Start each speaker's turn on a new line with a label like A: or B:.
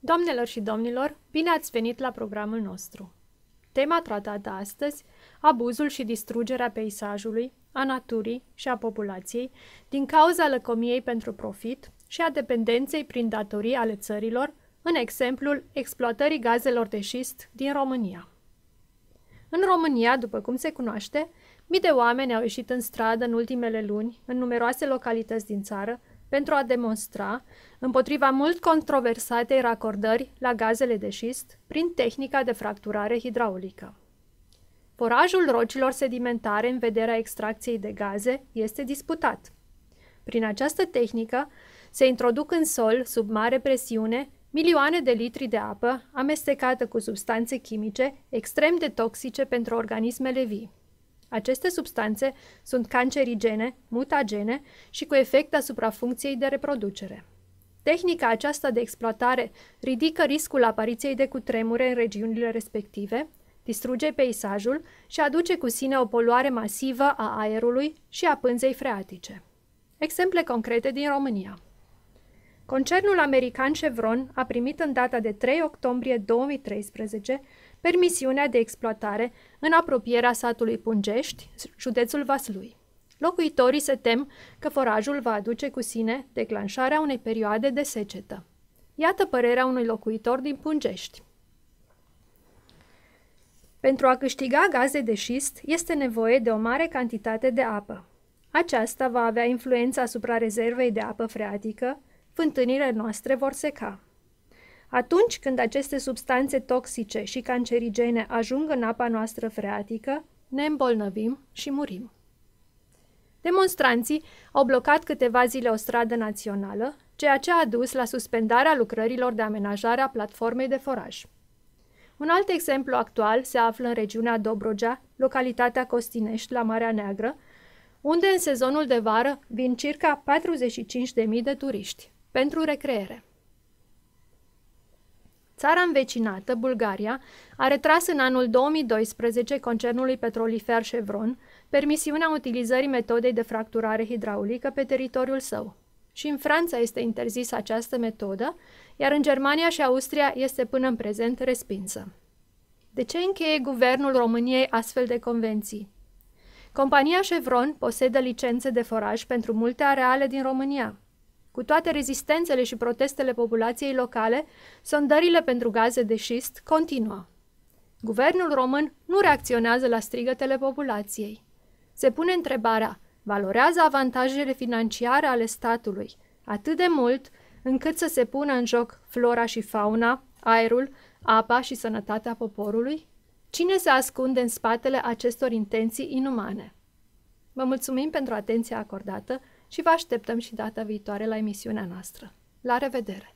A: Doamnelor și domnilor, bine ați venit la programul nostru. Tema tratată astăzi, abuzul și distrugerea peisajului, a naturii și a populației din cauza lăcomiei pentru profit și a dependenței prin datorii ale țărilor, în exemplul exploatării gazelor de șist din România. În România, după cum se cunoaște, mii de oameni au ieșit în stradă în ultimele luni, în numeroase localități din țară, pentru a demonstra împotriva mult controversatei racordări la gazele de șist prin tehnica de fracturare hidraulică. Forajul rocilor sedimentare în vederea extracției de gaze este disputat. Prin această tehnică se introduc în sol, sub mare presiune, milioane de litri de apă amestecată cu substanțe chimice extrem de toxice pentru organismele vii. Aceste substanțe sunt cancerigene, mutagene și cu efect asupra funcției de reproducere. Tehnica aceasta de exploatare ridică riscul apariției de cutremure în regiunile respective, distruge peisajul și aduce cu sine o poluare masivă a aerului și a pânzei freatice. Exemple concrete din România. Concernul american Chevron a primit în data de 3 octombrie 2013 permisiunea de exploatare în apropierea satului Pungești, județul Vaslui. Locuitorii se tem că forajul va aduce cu sine declanșarea unei perioade de secetă. Iată părerea unui locuitor din Pungești. Pentru a câștiga gaze de șist este nevoie de o mare cantitate de apă. Aceasta va avea influență asupra rezervei de apă freatică, fântânile noastre vor seca. Atunci când aceste substanțe toxice și cancerigene ajung în apa noastră freatică, ne îmbolnăvim și murim. Demonstranții au blocat câteva zile o stradă națională, ceea ce a dus la suspendarea lucrărilor de amenajare a platformei de foraj. Un alt exemplu actual se află în regiunea Dobrogea, localitatea Costinești, la Marea Neagră, unde în sezonul de vară vin circa 45.000 de turiști pentru recreere. Țara învecinată, Bulgaria, a retras în anul 2012 concernului petrolifer Chevron permisiunea utilizării metodei de fracturare hidraulică pe teritoriul său. Și în Franța este interzisă această metodă, iar în Germania și Austria este până în prezent respinsă. De ce încheie guvernul României astfel de convenții? Compania Chevron posedă licențe de foraj pentru multe areale din România, cu toate rezistențele și protestele populației locale, sondările pentru gaze de șist continuă. Guvernul român nu reacționează la strigătele populației. Se pune întrebarea, valorează avantajele financiare ale statului atât de mult încât să se pună în joc flora și fauna, aerul, apa și sănătatea poporului? Cine se ascunde în spatele acestor intenții inumane? Vă mulțumim pentru atenția acordată și vă așteptăm și data viitoare la emisiunea noastră. La revedere!